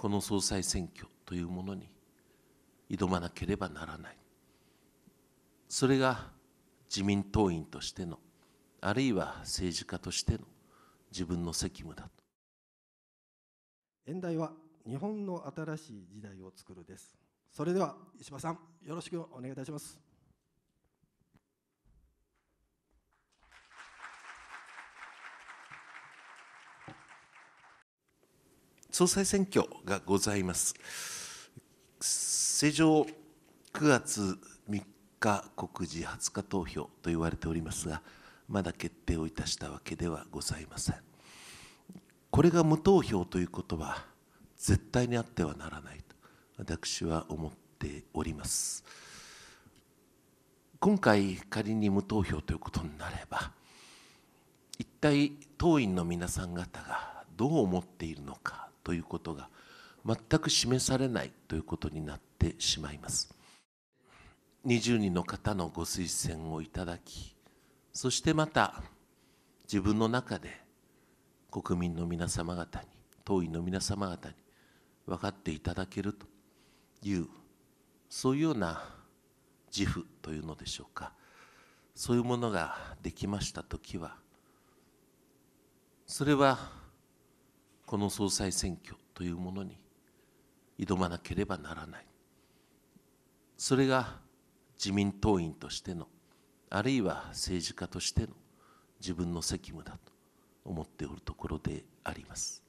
この総裁選挙というものに挑まなければならないそれが自民党員としてのあるいは政治家としての自分の責務だと演題は日本の新しい時代を作るですそれでは石破さんよろしくお願いいたします総裁選挙がございます。正常9月3日告示20日投票と言われておりますが、まだ決定をいたしたわけではございません。これが無投票ということは、絶対にあってはならないと、私は思っております。今回、仮に無投票ということになれば、一体、党員の皆さん方がどう思っているのか。ということが全く示されないということになってしまいます20人の方のご推薦をいただきそしてまた自分の中で国民の皆様方に党員の皆様方に分かっていただけるというそういうような自負というのでしょうかそういうものができました時はそれはこの総裁選挙というものに挑まなければならないそれが自民党員としてのあるいは政治家としての自分の責務だと思っておるところであります。